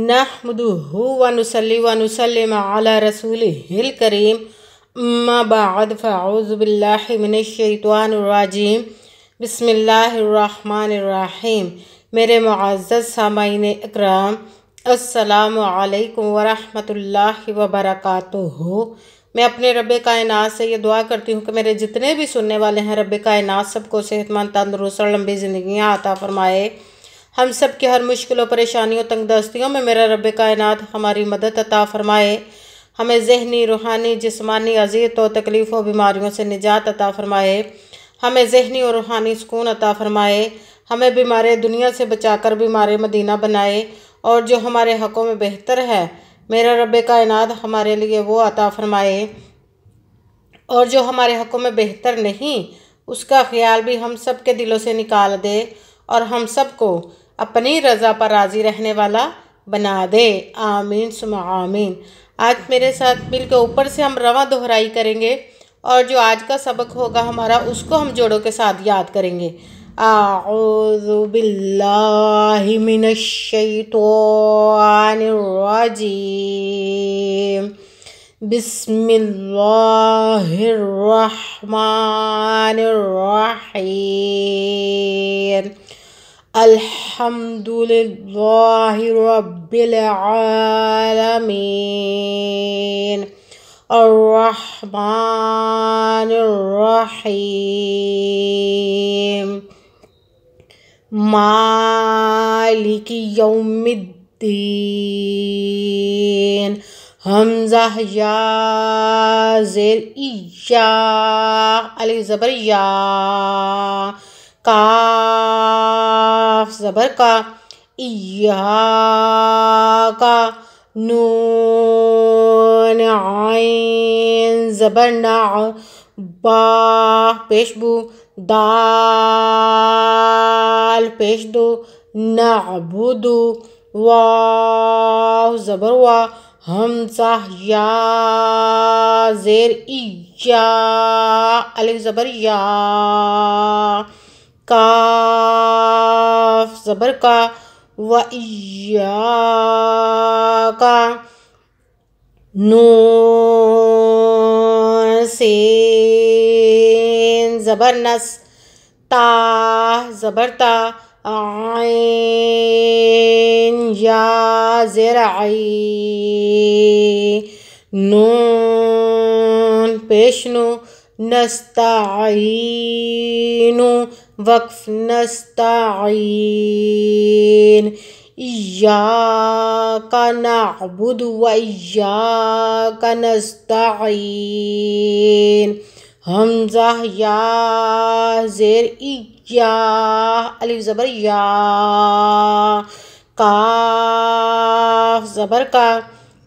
اما بعد نہمدوََََََََََََسلم من الشیطان الرجیم بسم اللہ الرحمن الرحیم میرے معزز سامعن اکرام السلام علیکم ورحمت اللہ وبرکاتہ میں اپنے رب کائنات سے یہ دعا کرتی ہوں کہ میرے جتنے بھی سننے والے ہیں رب کائنات سب کو صحت مند تندرست اور لمبى زندگیں آطہ فرمائے ہم سب کی ہر مشکل و پریشانیوں تنگ دستیوں میں میرا رب کائنات ہماری مدد عطا فرمائے ہمیں ذہنی روحانی جسمانی عذیت و تکلیف و بیماریوں سے نجات عطا فرمائے ہمیں ذہنی و روحانی سکون عطا فرمائے ہمیں بیمارے دنیا سے بچا کر بیمار مدینہ بنائے اور جو ہمارے حقوں میں بہتر ہے میرا رب کائنات ہمارے لیے وہ عطا فرمائے اور جو ہمارے حقوں میں بہتر نہیں اس کا خیال بھی ہم سب کے دلوں سے نکال دے اور ہم سب کو اپنی رضا پر راضی رہنے والا بنا دے آمین سم آمین آج میرے ساتھ مل کے اوپر سے ہم رواں دہرائی کریں گے اور جو آج کا سبق ہوگا ہمارا اس کو ہم جوڑوں کے ساتھ یاد کریں گے اعوذ باللہ من الشیطان الرجیم بسم اللہ الرحمن الرحیم الحمد لله رب العالمين الرحمن الرحيم مالك يوم الدين همزة يا زر إيا الزبر يا کاف زبر کا کا نون عین زبر نا با پیش پیشبو دال پیش دو نعبدو واو زبر وا ہمزہ یا زیر علی زبر یا کاف زبر کا و نون کا زبر نس تا زبر تا عین یا زیر نون پیشنو نستعین وقف نستعين إياك نعبد وإياك نستعين همزة يا زير إياه ألف زبر يا قاف زبر كا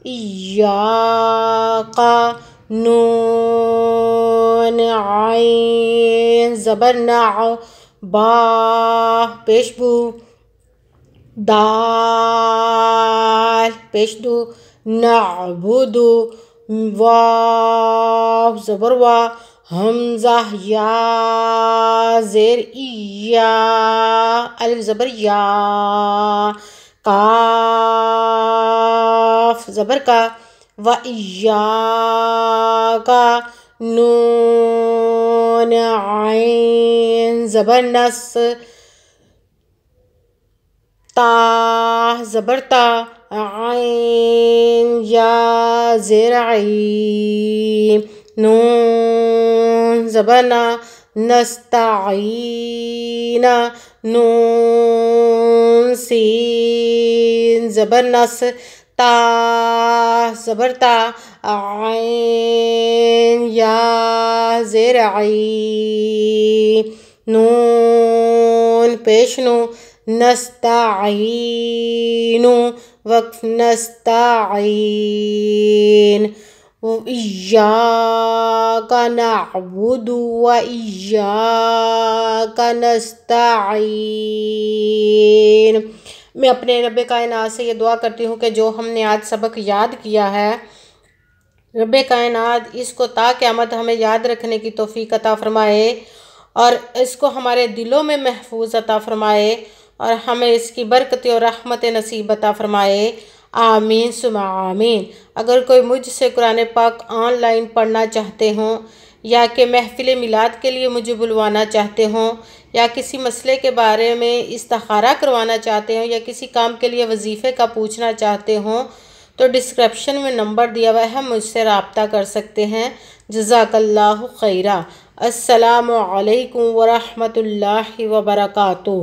إياك نون عین زبر با پیش پیشبو دال پیش دو نو وبر زبر وا حمزہ یا زیر یا الف زبر یا کاف زبر کا و یا کا نون عين زبر نص تا زبر تا عين يا زرعي نون زبنا نستعين نون سين زبر نص تا صبر تا عين يا زرعي نون بيشنو نستعين وقف نستعين وإياك نعبد وإياك نستعين میں اپنے رب کائنات سے یہ دعا کرتی ہوں کہ جو ہم نے آج سبق یاد کیا ہے رب کائنات اس کو تا قیامت ہمیں یاد رکھنے کی توفیق عطا فرمائے اور اس کو ہمارے دلوں میں محفوظ عطا فرمائے اور ہمیں اس کی برکت اور رحمت نصیب عطا فرمائے آمین سم آمین اگر کوئی مجھ سے قرآن پاک آن لائن پڑھنا چاہتے ہوں یا کہ محفل میلاد کے لیے مجھے بلوانا چاہتے ہوں یا کسی مسئلے کے بارے میں استخارہ کروانا چاہتے ہوں یا کسی کام کے لیے وظیفے کا پوچھنا چاہتے ہوں تو ڈسکرپشن میں نمبر دیا ہوا ہے مجھ سے رابطہ کر سکتے ہیں جزاک اللہ خیرہ السلام علیکم ورحمۃ اللہ وبرکاتہ